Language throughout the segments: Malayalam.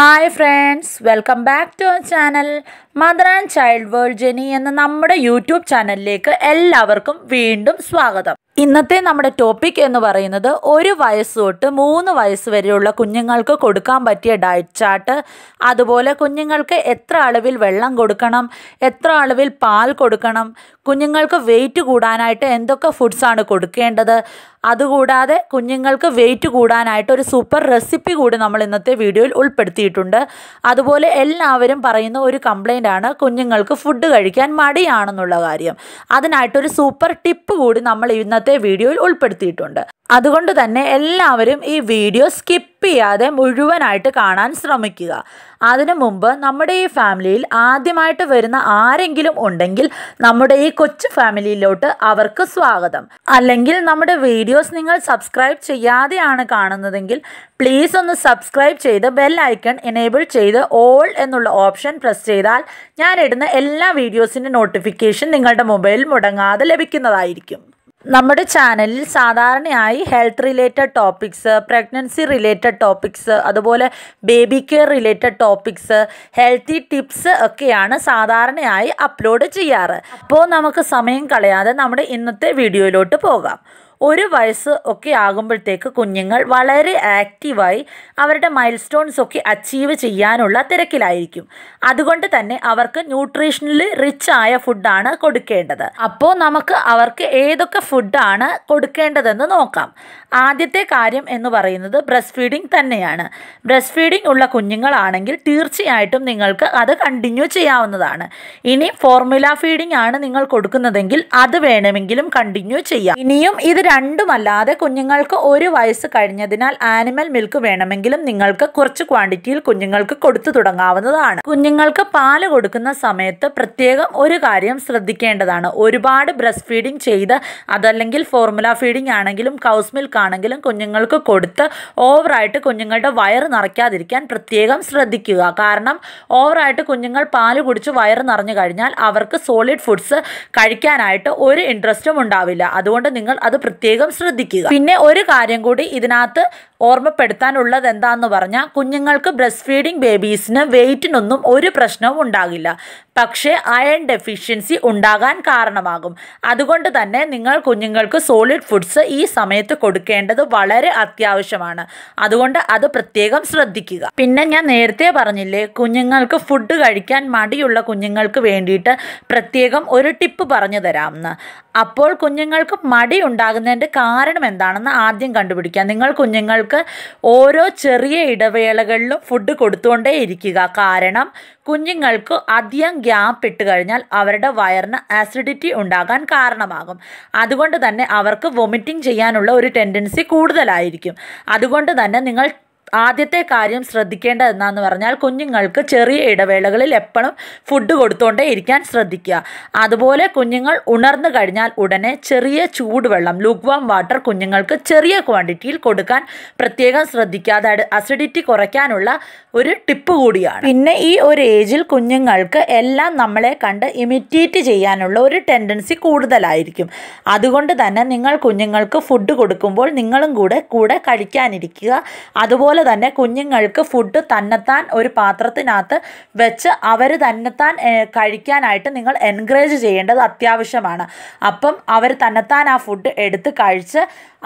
hi friends welcome back to our channel Mother and Child World Jenny എന്ന നമ്മുടെ യൂട്യൂബ് ചാനലിലേക്ക് എല്ലാവർക്കും വീണ്ടും സ്വാഗതം ഇന്നത്തെ നമ്മുടെ ടോപ്പിക് എന്ന് പറയുന്നത് ഒരു വയസ്സ് തൊട്ട് മൂന്ന് വയസ്സ് വരെയുള്ള കുഞ്ഞുങ്ങൾക്ക് കൊടുക്കാൻ പറ്റിയ ഡയറ്റ് ചാർട്ട് അതുപോലെ കുഞ്ഞുങ്ങൾക്ക് എത്ര അളവിൽ വെള്ളം കൊടുക്കണം എത്ര അളവിൽ പാൽ കൊടുക്കണം കുഞ്ഞുങ്ങൾക്ക് വെയിറ്റ് കൂടാനായിട്ട് എന്തൊക്കെ ഫുഡ്സാണ് കൊടുക്കേണ്ടത് അതുകൂടാതെ കുഞ്ഞുങ്ങൾക്ക് വെയിറ്റ് കൂടാനായിട്ട് ഒരു സൂപ്പർ റെസിപ്പി കൂടി നമ്മൾ ഇന്നത്തെ വീഡിയോയിൽ ഉൾപ്പെടുത്തിയിട്ടുണ്ട് അതുപോലെ എല്ലാവരും പറയുന്ന ഒരു കംപ്ലൈൻ്റ് ആണ് കുഞ്ഞുങ്ങൾക്ക് ഫുഡ് കഴിക്കാൻ മടിയാണെന്നുള്ള കാര്യം അതിനായിട്ടൊരു സൂപ്പർ ടിപ്പ് കൂടി നമ്മൾ ഇന്നത്തെ മുന്നത്തെ വീഡിയോയിൽ ഉൾപ്പെടുത്തിയിട്ടുണ്ട് അതുകൊണ്ട് തന്നെ എല്ലാവരും ഈ വീഡിയോ സ്കിപ്പ് ചെയ്യാതെ മുഴുവനായിട്ട് കാണാൻ ശ്രമിക്കുക അതിനു മുമ്പ് നമ്മുടെ ഈ ഫാമിലിയിൽ ആദ്യമായിട്ട് വരുന്ന ആരെങ്കിലും ഉണ്ടെങ്കിൽ നമ്മുടെ ഈ കൊച്ചു ഫാമിലിയിലോട്ട് അവർക്ക് സ്വാഗതം അല്ലെങ്കിൽ നമ്മുടെ വീഡിയോസ് നിങ്ങൾ സബ്സ്ക്രൈബ് ചെയ്യാതെയാണ് കാണുന്നതെങ്കിൽ പ്ലീസ് ഒന്ന് സബ്സ്ക്രൈബ് ചെയ്ത് ബെൽ ഐക്കൺ എനേബിൾ ചെയ്ത് ഓൾ എന്നുള്ള ഓപ്ഷൻ പ്രസ് ചെയ്താൽ ഞാൻ ഇടുന്ന എല്ലാ വീഡിയോസിൻ്റെ നോട്ടിഫിക്കേഷൻ നിങ്ങളുടെ മൊബൈലിൽ മുടങ്ങാതെ ലഭിക്കുന്നതായിരിക്കും നമ്മുടെ ചാനലിൽ സാധാരണയായി health related topics pregnancy related topics അതുപോലെ baby care related topics healthy tips ഒക്കെയാണ് സാധാരണയായി അപ്ലോഡ് ചെയ്യാറ് അപ്പോൾ നമുക്ക് സമയം കളയാതെ നമ്മുടെ ഇന്നത്തെ വീഡിയോയിലോട്ട് പോകാം ഒരു വയസ്സ് ഒക്കെ ആകുമ്പോഴത്തേക്ക് കുഞ്ഞുങ്ങൾ വളരെ ആക്റ്റീവായി അവരുടെ മൈൽ സ്റ്റോൺസ് ഒക്കെ അച്ചീവ് ചെയ്യാനുള്ള തിരക്കിലായിരിക്കും അതുകൊണ്ട് തന്നെ അവർക്ക് ന്യൂട്രീഷണലി റിച്ച് ആയ ഫുഡാണ് കൊടുക്കേണ്ടത് അപ്പോൾ നമുക്ക് അവർക്ക് ഏതൊക്കെ ഫുഡാണ് കൊടുക്കേണ്ടതെന്ന് നോക്കാം ആദ്യത്തെ കാര്യം എന്ന് പറയുന്നത് ബ്രസ്റ്റ് ഫീഡിംഗ് തന്നെയാണ് ബ്രസ്റ്റ് ഫീഡിംഗ് ഉള്ള കുഞ്ഞുങ്ങളാണെങ്കിൽ തീർച്ചയായിട്ടും നിങ്ങൾക്ക് അത് കണ്ടിന്യൂ ചെയ്യാവുന്നതാണ് ഇനി ഫോർമുല ഫീഡിംഗ് ആണ് നിങ്ങൾ കൊടുക്കുന്നതെങ്കിൽ അത് വേണമെങ്കിലും കണ്ടിന്യൂ ചെയ്യാം ഇനിയും ഇത് രണ്ടുമല്ലാതെ കുഞ്ഞുങ്ങൾക്ക് ഒരു വയസ്സ് കഴിഞ്ഞതിനാൽ ആനിമൽ മിൽക്ക് വേണമെങ്കിലും നിങ്ങൾക്ക് കുറച്ച് ക്വാണ്ടിറ്റിയിൽ കുഞ്ഞുങ്ങൾക്ക് കൊടുത്തു തുടങ്ങാവുന്നതാണ് കുഞ്ഞുങ്ങൾക്ക് പാല് കൊടുക്കുന്ന സമയത്ത് പ്രത്യേകം ഒരു കാര്യം ശ്രദ്ധിക്കേണ്ടതാണ് ഒരുപാട് ബ്രസ്റ്റ് ഫീഡിംഗ് ചെയ്ത് അതല്ലെങ്കിൽ ഫോർമുല ഫീഡിംഗ് ആണെങ്കിലും കൗസ് മിൽക്ക് ആണെങ്കിലും കുഞ്ഞുങ്ങൾക്ക് കൊടുത്ത് ഓവറായിട്ട് കുഞ്ഞുങ്ങളുടെ വയറ് നിറയ്ക്കാതിരിക്കാൻ പ്രത്യേകം ശ്രദ്ധിക്കുക കാരണം ഓവറായിട്ട് കുഞ്ഞുങ്ങൾ പാല് കുടിച്ച് വയറ് നിറഞ്ഞു കഴിഞ്ഞാൽ അവർക്ക് സോളിഡ് ഫുഡ്സ് കഴിക്കാനായിട്ട് ഒരു ഇൻട്രസ്റ്റും ഉണ്ടാവില്ല അതുകൊണ്ട് നിങ്ങൾ അത് പ്രത്യേകം ശ്രദ്ധിക്കുക പിന്നെ ഒരു കാര്യം കൂടി ഇതിനകത്ത് ഓർമ്മപ്പെടുത്താനുള്ളത് എന്താന്ന് പറഞ്ഞാൽ കുഞ്ഞുങ്ങൾക്ക് ബ്രസ്റ്റ് ഫീഡിംഗ് ബേബീസിന് വെയിറ്റിനൊന്നും ഒരു പ്രശ്നവും ഉണ്ടാകില്ല പക്ഷേ അയൺ ഡെഫിഷ്യൻസി ഉണ്ടാകാൻ കാരണമാകും അതുകൊണ്ട് തന്നെ നിങ്ങൾ കുഞ്ഞുങ്ങൾക്ക് സോളിഡ് ഫുഡ്സ് ഈ സമയത്ത് കൊടുക്കേണ്ടത് വളരെ അത്യാവശ്യമാണ് അതുകൊണ്ട് അത് പ്രത്യേകം ശ്രദ്ധിക്കുക പിന്നെ ഞാൻ നേരത്തെ പറഞ്ഞില്ലേ കുഞ്ഞുങ്ങൾക്ക് ഫുഡ് കഴിക്കാൻ മടിയുള്ള കുഞ്ഞുങ്ങൾക്ക് വേണ്ടിയിട്ട് പ്രത്യേകം ഒരു ടിപ്പ് പറഞ്ഞു തരാമെന്ന് അപ്പോൾ കുഞ്ഞുങ്ങൾക്ക് മടി ഉണ്ടാകുന്ന വരുന്നതിൻ്റെ കാരണം എന്താണെന്ന് ആദ്യം കണ്ടുപിടിക്കുക നിങ്ങൾ കുഞ്ഞുങ്ങൾക്ക് ഓരോ ചെറിയ ഇടവേളകളിലും ഫുഡ് കൊടുത്തുകൊണ്ടേ ഇരിക്കുക കാരണം കുഞ്ഞുങ്ങൾക്ക് അധികം ഗ്യാപ്പ് ഇട്ട് കഴിഞ്ഞാൽ അവരുടെ വയറിന് ആസിഡിറ്റി ഉണ്ടാകാൻ കാരണമാകും അതുകൊണ്ട് തന്നെ അവർക്ക് വൊമിറ്റിംഗ് ചെയ്യാനുള്ള ഒരു ടെൻഡൻസി കൂടുതലായിരിക്കും അതുകൊണ്ട് തന്നെ നിങ്ങൾ ആദ്യത്തെ കാര്യം ശ്രദ്ധിക്കേണ്ട എന്നാന്ന് പറഞ്ഞാൽ കുഞ്ഞുങ്ങൾക്ക് ചെറിയ ഇടവേളകളിൽ എപ്പോഴും ഫുഡ് കൊടുത്തുകൊണ്ടേ ഇരിക്കാൻ ശ്രദ്ധിക്കുക അതുപോലെ കുഞ്ഞുങ്ങൾ ഉണർന്നു കഴിഞ്ഞാൽ ഉടനെ ചെറിയ ചൂടുവെള്ളം ലുക്വാം വാട്ടർ കുഞ്ഞുങ്ങൾക്ക് ചെറിയ ക്വാണ്ടിറ്റിയിൽ കൊടുക്കാൻ പ്രത്യേകം ശ്രദ്ധിക്കുക അതായത് അസിഡിറ്റി കുറയ്ക്കാനുള്ള ഒരു ടിപ്പ് കൂടിയാണ് പിന്നെ ഈ ഒരു ഏജിൽ കുഞ്ഞുങ്ങൾക്ക് എല്ലാം നമ്മളെ കണ്ട് ഇമിറ്റേറ്റ് ചെയ്യാനുള്ള ഒരു ടെൻഡൻസി കൂടുതലായിരിക്കും അതുകൊണ്ട് തന്നെ നിങ്ങൾ കുഞ്ഞുങ്ങൾക്ക് ഫുഡ് കൊടുക്കുമ്പോൾ നിങ്ങളും കൂടെ കൂടെ കഴിക്കാനിരിക്കുക അതുപോലെ അതുപോലെ തന്നെ കുഞ്ഞുങ്ങൾക്ക് ഫുഡ് തന്നെത്താൻ ഒരു പാത്രത്തിനകത്ത് വെച്ച് അവർ തന്നെത്താൻ കഴിക്കാനായിട്ട് നിങ്ങൾ എൻകറേജ് ചെയ്യേണ്ടത് അത്യാവശ്യമാണ് അപ്പം അവർ തന്നെത്താൻ ആ ഫുഡ് എടുത്ത് കഴിച്ച്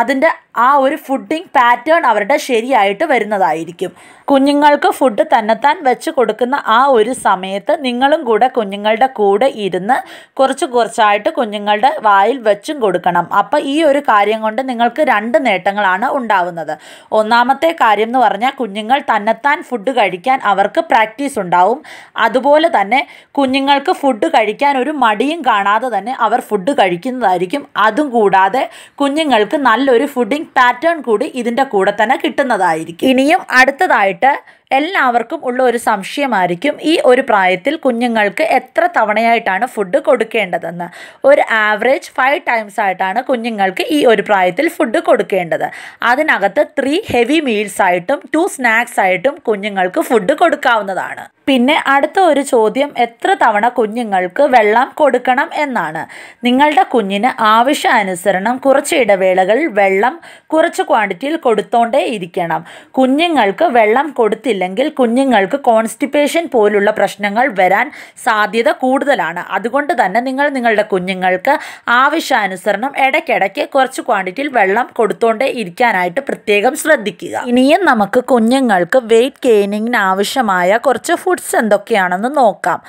അതിൻ്റെ ആ ഒരു ഫുഡിങ് പാറ്റേൺ അവരുടെ ശരിയായിട്ട് വരുന്നതായിരിക്കും കുഞ്ഞുങ്ങൾക്ക് ഫുഡ് തന്നെത്താൻ വെച്ച് കൊടുക്കുന്ന ആ ഒരു സമയത്ത് നിങ്ങളും കൂടെ കുഞ്ഞുങ്ങളുടെ കൂടെ ഇരുന്ന് കുറച്ച് കുറച്ചായിട്ട് കുഞ്ഞുങ്ങളുടെ വായിൽ വെച്ചും കൊടുക്കണം അപ്പോൾ ഈ ഒരു കാര്യം കൊണ്ട് നിങ്ങൾക്ക് രണ്ട് നേട്ടങ്ങളാണ് ഉണ്ടാവുന്നത് ഒന്നാമത്തെ കാര്യം എന്ന് പറഞ്ഞാൽ കുഞ്ഞുങ്ങൾ തന്നെത്താൻ ഫുഡ് കഴിക്കാൻ അവർക്ക് പ്രാക്ടീസ് ഉണ്ടാവും അതുപോലെ തന്നെ കുഞ്ഞുങ്ങൾക്ക് ഫുഡ് കഴിക്കാൻ ഒരു മടിയും കാണാതെ തന്നെ അവർ ഫുഡ് കഴിക്കുന്നതായിരിക്കും അതും കൂടാതെ കുഞ്ഞുങ്ങൾക്ക് നല്ല നല്ലൊരു ഫുഡിംഗ് പാറ്റേൺ കൂടി ഇതിൻ്റെ കൂടെ തന്നെ കിട്ടുന്നതായിരിക്കും ഇനിയും അടുത്തതായിട്ട് എല്ലാവർക്കും ഉള്ള ഒരു സംശയമായിരിക്കും ഈ ഒരു പ്രായത്തിൽ കുഞ്ഞുങ്ങൾക്ക് എത്ര തവണയായിട്ടാണ് ഫുഡ് കൊടുക്കേണ്ടതെന്ന് ഒരു ആവറേജ് ഫൈവ് ടൈംസ് ആയിട്ടാണ് കുഞ്ഞുങ്ങൾക്ക് ഈ ഒരു പ്രായത്തിൽ ഫുഡ് കൊടുക്കേണ്ടത് അതിനകത്ത് ത്രീ ഹെവി മീൽസ് ആയിട്ടും ടു സ്നാക്സ് ആയിട്ടും കുഞ്ഞുങ്ങൾക്ക് ഫുഡ് കൊടുക്കാവുന്നതാണ് പിന്നെ അടുത്ത ഒരു ചോദ്യം എത്ര തവണ കുഞ്ഞുങ്ങൾക്ക് വെള്ളം കൊടുക്കണം എന്നാണ് നിങ്ങളുടെ കുഞ്ഞിന് ആവശ്യാനുസരണം കുറച്ച് ഇടവേളകൾ വെള്ളം കുറച്ച് ക്വാണ്ടിറ്റിയിൽ കൊടുത്തോണ്ടേ ഇരിക്കണം കുഞ്ഞുങ്ങൾക്ക് വെള്ളം കൊടുത്തില്ല ശ്രദ്ധിച്ചില്ലെങ്കിൽ കുഞ്ഞുങ്ങൾക്ക് കോൺസ്റ്റിപ്പേഷൻ പോലുള്ള പ്രശ്നങ്ങൾ വരാൻ സാധ്യത കൂടുതലാണ് അതുകൊണ്ട് തന്നെ നിങ്ങൾ നിങ്ങളുടെ കുഞ്ഞുങ്ങൾക്ക് ആവശ്യാനുസരണം ഇടയ്ക്കിടയ്ക്ക് കുറച്ച് ക്വാണ്ടിറ്റിയിൽ വെള്ളം കൊടുത്തോണ്ടേ ഇരിക്കാനായിട്ട് പ്രത്യേകം ശ്രദ്ധിക്കുക ഇനിയും നമുക്ക് കുഞ്ഞുങ്ങൾക്ക് വെയിറ്റ് ഗെയിനിങ്ങിന് ആവശ്യമായ കുറച്ച് ഫുഡ്സ് എന്തൊക്കെയാണെന്ന് നോക്കാം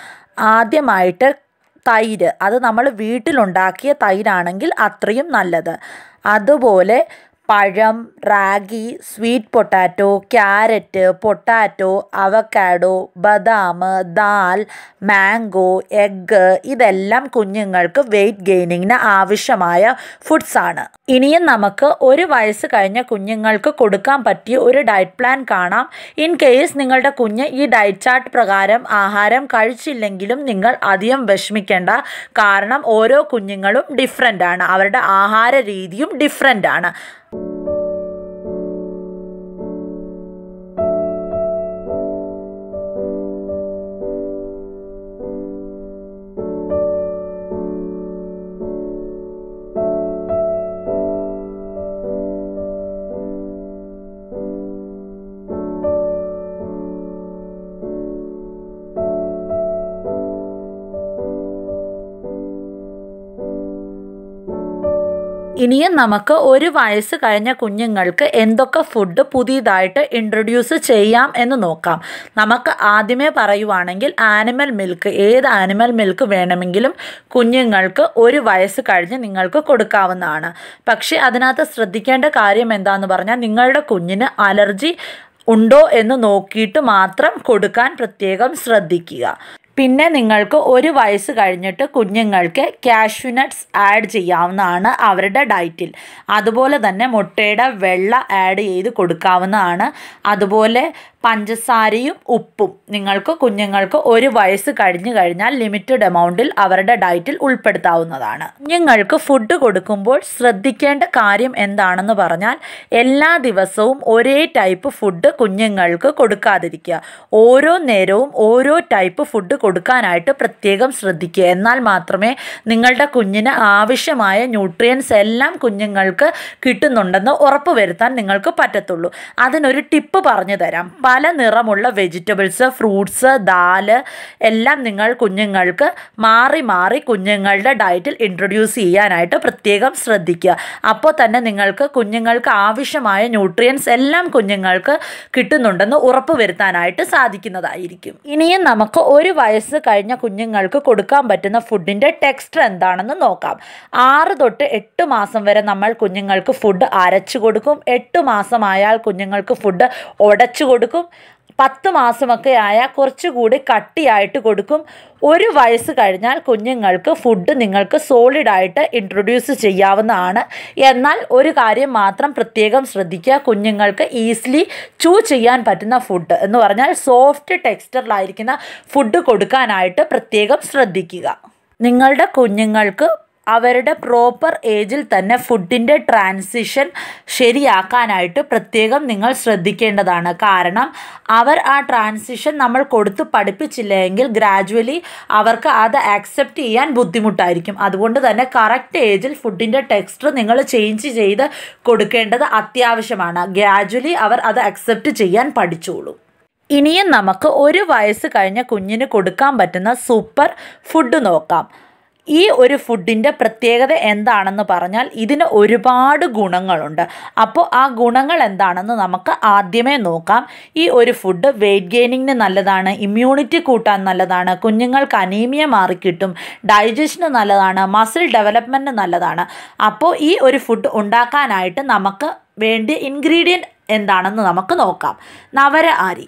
ആദ്യമായിട്ട് തൈര് അത് നമ്മൾ വീട്ടിലുണ്ടാക്കിയ തൈരാണെങ്കിൽ അത്രയും നല്ലത് അതുപോലെ പഴം ragi sweet potato carrot potato avocado ബദാം ദാൽ മാംഗോ എഗ്ഗ് ഇതെല്ലാം കുഞ്ഞുങ്ങൾക്ക് വെയിറ്റ് ഗെയിനിങ്ങിന് ആവശ്യമായ ഫുഡ്സാണ് ഇനിയും നമുക്ക് ഒരു വയസ്സ് കഴിഞ്ഞ കുഞ്ഞുങ്ങൾക്ക് കൊടുക്കാൻ പറ്റിയ ഒരു ഡയറ്റ് പ്ലാൻ കാണാം ഇൻ കേസ് നിങ്ങളുടെ കുഞ്ഞ് ഈ ഡയറ്റ് ചാർട്ട് പ്രകാരം ആഹാരം കഴിച്ചില്ലെങ്കിലും നിങ്ങൾ അധികം വിഷമിക്കേണ്ട കാരണം ഓരോ കുഞ്ഞുങ്ങളും ഡിഫറെൻ്റ് ആണ് അവരുടെ ആഹാര രീതിയും ഡിഫറെൻ്റ് ആണ് ഇനിയും നമുക്ക് ഒരു വയസ്സ് കഴിഞ്ഞ കുഞ്ഞുങ്ങൾക്ക് എന്തൊക്കെ ഫുഡ് പുതിയതായിട്ട് ഇൻട്രൊഡ്യൂസ് ചെയ്യാം എന്ന് നോക്കാം നമുക്ക് ആദ്യമേ പറയുവാണെങ്കിൽ ആനിമൽ മിൽക്ക് ഏത് ആനിമൽ മിൽക്ക് വേണമെങ്കിലും കുഞ്ഞുങ്ങൾക്ക് ഒരു വയസ്സ് കഴിഞ്ഞ് നിങ്ങൾക്ക് കൊടുക്കാവുന്നതാണ് പക്ഷേ അതിനകത്ത് ശ്രദ്ധിക്കേണ്ട കാര്യം എന്താന്ന് പറഞ്ഞാൽ നിങ്ങളുടെ കുഞ്ഞിന് അലർജി ഉണ്ടോ എന്ന് നോക്കിയിട്ട് മാത്രം കൊടുക്കാൻ പ്രത്യേകം ശ്രദ്ധിക്കുക പിന്നെ നിങ്ങൾക്ക് ഒരു വയസ്സ് കഴിഞ്ഞിട്ട് കുഞ്ഞുങ്ങൾക്ക് കാഷ്യൂനട്ട്സ് ആഡ് ചെയ്യാവുന്നതാണ് അവരുടെ ഡയറ്റിൽ അതുപോലെ തന്നെ മുട്ടയുടെ വെള്ള ആഡ് ചെയ്ത് കൊടുക്കാവുന്നതാണ് അതുപോലെ പഞ്ചസാരയും ഉപ്പും നിങ്ങൾക്ക് കുഞ്ഞുങ്ങൾക്ക് ഒരു വയസ്സ് കഴിഞ്ഞു കഴിഞ്ഞാൽ ലിമിറ്റഡ് എമൗണ്ടിൽ അവരുടെ ഡയറ്റിൽ ഉൾപ്പെടുത്താവുന്നതാണ് കുഞ്ഞുങ്ങൾക്ക് ഫുഡ് കൊടുക്കുമ്പോൾ ശ്രദ്ധിക്കേണ്ട കാര്യം എന്താണെന്ന് പറഞ്ഞാൽ എല്ലാ ദിവസവും ഒരേ ടൈപ്പ് ഫുഡ് കുഞ്ഞുങ്ങൾക്ക് കൊടുക്കാതിരിക്കുക ഓരോ നേരവും ഓരോ ടൈപ്പ് ഫുഡ് കൊടുക്കാനായിട്ട് പ്രത്യേകം ശ്രദ്ധിക്കുക എന്നാൽ മാത്രമേ നിങ്ങളുടെ കുഞ്ഞിന് ആവശ്യമായ ന്യൂട്രിയൻസ് എല്ലാം കുഞ്ഞുങ്ങൾക്ക് കിട്ടുന്നുണ്ടെന്ന് ഉറപ്പ് വരുത്താൻ നിങ്ങൾക്ക് പറ്റത്തുള്ളൂ അതിനൊരു ടിപ്പ് പറഞ്ഞു തരാം പല നിറമുള്ള വെജിറ്റബിൾസ് ഫ്രൂട്ട്സ് ദാല് എല്ലാം നിങ്ങൾ കുഞ്ഞുങ്ങൾക്ക് മാറി മാറി കുഞ്ഞുങ്ങളുടെ ഡയറ്റിൽ ഇൻട്രൊഡ്യൂസ് ചെയ്യാനായിട്ട് പ്രത്യേകം ശ്രദ്ധിക്കുക അപ്പോൾ തന്നെ നിങ്ങൾക്ക് കുഞ്ഞുങ്ങൾക്ക് ആവശ്യമായ ന്യൂട്രിയൻസ് എല്ലാം കുഞ്ഞുങ്ങൾക്ക് കിട്ടുന്നുണ്ടെന്ന് ഉറപ്പ് വരുത്താനായിട്ട് സാധിക്കുന്നതായിരിക്കും ഇനിയും നമുക്ക് ഒരു വയസ്സ് കഴിഞ്ഞ കുഞ്ഞുങ്ങൾക്ക് കൊടുക്കാൻ പറ്റുന്ന ഫുഡിൻ്റെ ടെക്സ്റ്റർ എന്താണെന്ന് നോക്കാം ആറ് തൊട്ട് എട്ട് മാസം വരെ നമ്മൾ കുഞ്ഞുങ്ങൾക്ക് ഫുഡ് അരച്ചു കൊടുക്കും എട്ട് മാസമായാൽ കുഞ്ഞുങ്ങൾക്ക് ഫുഡ് ഉടച്ചു കൊടുക്കും പത്ത് മാസമൊക്കെ ആയ കുറച്ചുകൂടി കട്ടിയായിട്ട് കൊടുക്കും ഒരു വയസ്സ് കഴിഞ്ഞാൽ കുഞ്ഞുങ്ങൾക്ക് ഫുഡ് നിങ്ങൾക്ക് സോളിഡായിട്ട് ഇൻട്രൊഡ്യൂസ് ചെയ്യാവുന്നതാണ് എന്നാൽ ഒരു കാര്യം മാത്രം പ്രത്യേകം ശ്രദ്ധിക്കുക കുഞ്ഞുങ്ങൾക്ക് ഈസിലി ചൂ ചെയ്യാൻ പറ്റുന്ന ഫുഡ് എന്ന് പറഞ്ഞാൽ സോഫ്റ്റ് ടെക്സ്റ്ററിലായിരിക്കുന്ന ഫുഡ് കൊടുക്കാനായിട്ട് പ്രത്യേകം ശ്രദ്ധിക്കുക നിങ്ങളുടെ കുഞ്ഞുങ്ങൾക്ക് അവരുടെ പ്രോപ്പർ ഏജിൽ തന്നെ ഫുഡിൻ്റെ ട്രാൻസിഷൻ ശരിയാക്കാനായിട്ട് പ്രത്യേകം നിങ്ങൾ ശ്രദ്ധിക്കേണ്ടതാണ് കാരണം അവർ ആ ട്രാൻസിഷൻ നമ്മൾ കൊടുത്ത് പഠിപ്പിച്ചില്ലെങ്കിൽ ഗ്രാജുവലി അവർക്ക് അത് ആക്സെപ്റ്റ് ചെയ്യാൻ ബുദ്ധിമുട്ടായിരിക്കും അതുകൊണ്ട് തന്നെ കറക്റ്റ് ഏജിൽ ഫുഡിൻ്റെ ടെക്സ്റ്റർ നിങ്ങൾ ചേഞ്ച് ചെയ്ത് കൊടുക്കേണ്ടത് അത്യാവശ്യമാണ് ഗ്രാജുവലി അവർ അത് അക്സെപ്റ്റ് ചെയ്യാൻ പഠിച്ചോളൂ ഇനിയും നമുക്ക് ഒരു വയസ്സ് കഴിഞ്ഞ കുഞ്ഞിന് കൊടുക്കാൻ പറ്റുന്ന സൂപ്പർ ഫുഡ് നോക്കാം ഈ ഒരു ഫുഡിൻ്റെ പ്രത്യേകത എന്താണെന്ന് പറഞ്ഞാൽ ഇതിന് ഒരുപാട് ഗുണങ്ങളുണ്ട് അപ്പോൾ ആ ഗുണങ്ങൾ എന്താണെന്ന് നമുക്ക് ആദ്യമേ നോക്കാം ഈ ഒരു ഫുഡ് വെയിറ്റ് ഗെയിനിങ്ങിന് നല്ലതാണ് ഇമ്മ്യൂണിറ്റി കൂട്ടാൻ നല്ലതാണ് കുഞ്ഞുങ്ങൾക്ക് അനീമിയ മാറിക്കിട്ടും ഡൈജഷന് നല്ലതാണ് മസിൽ ഡെവലപ്മെൻറ്റ് നല്ലതാണ് അപ്പോൾ ഈ ഒരു ഫുഡ് ഉണ്ടാക്കാനായിട്ട് നമുക്ക് വേണ്ടി ഇൻഗ്രീഡിയൻറ്റ് എന്താണെന്ന് നമുക്ക് നോക്കാം നവര ആരി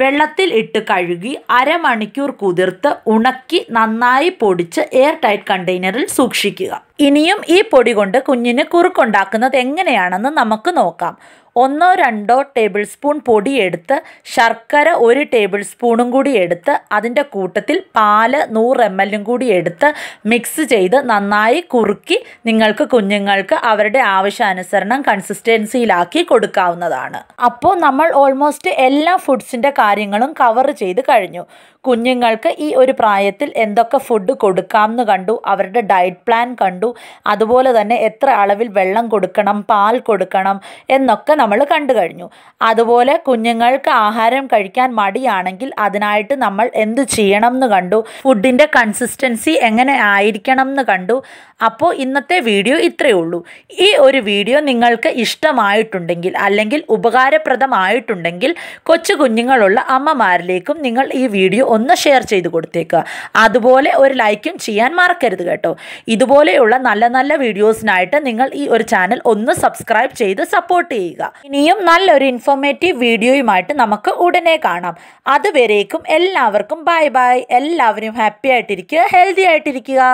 വെള്ളത്തിൽ ഇട്ട് കഴുകി അരമണിക്കൂർ കുതിർത്ത് ഉണക്കി നന്നായി പൊടിച്ച് എയർ ടൈറ്റ് കണ്ടെയ്നറിൽ സൂക്ഷിക്കുക ഇനിയും ഈ പൊടി കൊണ്ട് കുഞ്ഞിന് കുറുക്കുണ്ടാക്കുന്നത് എങ്ങനെയാണെന്ന് നമുക്ക് നോക്കാം ഒന്നോ രണ്ടോ ടേബിൾ സ്പൂൺ പൊടിയെടുത്ത് ശർക്കര ഒരു ടേബിൾ സ്പൂണും കൂടി എടുത്ത് അതിൻ്റെ കൂട്ടത്തിൽ പാല് നൂറ് എം എല്ലും കൂടി എടുത്ത് മിക്സ് ചെയ്ത് നന്നായി കുറുക്കി നിങ്ങൾക്ക് കുഞ്ഞുങ്ങൾക്ക് അവരുടെ ആവശ്യാനുസരണം കൺസിസ്റ്റൻസിയിലാക്കി കൊടുക്കാവുന്നതാണ് അപ്പോൾ നമ്മൾ ഓൾമോസ്റ്റ് എല്ലാ ഫുഡ്സിൻ്റെ കാര്യങ്ങളും കവർ ചെയ്ത് കഴിഞ്ഞു കുഞ്ഞുങ്ങൾക്ക് ഈ ഒരു പ്രായത്തിൽ എന്തൊക്കെ ഫുഡ് കൊടുക്കാമെന്ന് കണ്ടു അവരുടെ ഡയറ്റ് പ്ലാൻ കണ്ടു അതുപോലെ തന്നെ എത്ര അളവിൽ വെള്ളം കൊടുക്കണം പാൽ കൊടുക്കണം എന്നൊക്കെ നമ്മൾ കണ്ടു കഴിഞ്ഞു അതുപോലെ കുഞ്ഞുങ്ങൾക്ക് ആഹാരം കഴിക്കാൻ മടിയാണെങ്കിൽ അതിനായിട്ട് നമ്മൾ എന്ത് ചെയ്യണം എന്ന് കണ്ടു ഫുഡിൻ്റെ കൺസിസ്റ്റൻസി എങ്ങനെ ആയിരിക്കണം എന്ന് കണ്ടു അപ്പോൾ ഇന്നത്തെ വീഡിയോ ഇത്രയേ ഉള്ളൂ ഈ ഒരു വീഡിയോ നിങ്ങൾക്ക് ഇഷ്ടമായിട്ടുണ്ടെങ്കിൽ അല്ലെങ്കിൽ ഉപകാരപ്രദമായിട്ടുണ്ടെങ്കിൽ കൊച്ചു കുഞ്ഞുങ്ങളുള്ള അമ്മമാരിലേക്കും നിങ്ങൾ ഈ വീഡിയോ ഒന്ന് ഷെയർ ചെയ്ത് കൊടുത്തേക്കുക അതുപോലെ ഒരു ലൈക്കും ചെയ്യാൻ മറക്കരുത് കേട്ടോ ഇതുപോലെയുള്ള നല്ല നല്ല വീഡിയോസിനായിട്ട് നിങ്ങൾ ഈ ഒരു ചാനൽ ഒന്ന് സബ്സ്ക്രൈബ് ചെയ്ത് സപ്പോർട്ട് ചെയ്യുക ഇനിയും നല്ലൊരു ഇൻഫോർമേറ്റീവ് വീഡിയോയുമായിട്ട് നമുക്ക് ഉടനെ കാണാം അതുവരേക്കും എല്ലാവർക്കും ബൈ ബൈ എല്ലാവരും ഹാപ്പി ആയിട്ടിരിക്കുക ഹെൽത്തി ആയിട്ടിരിക്കുക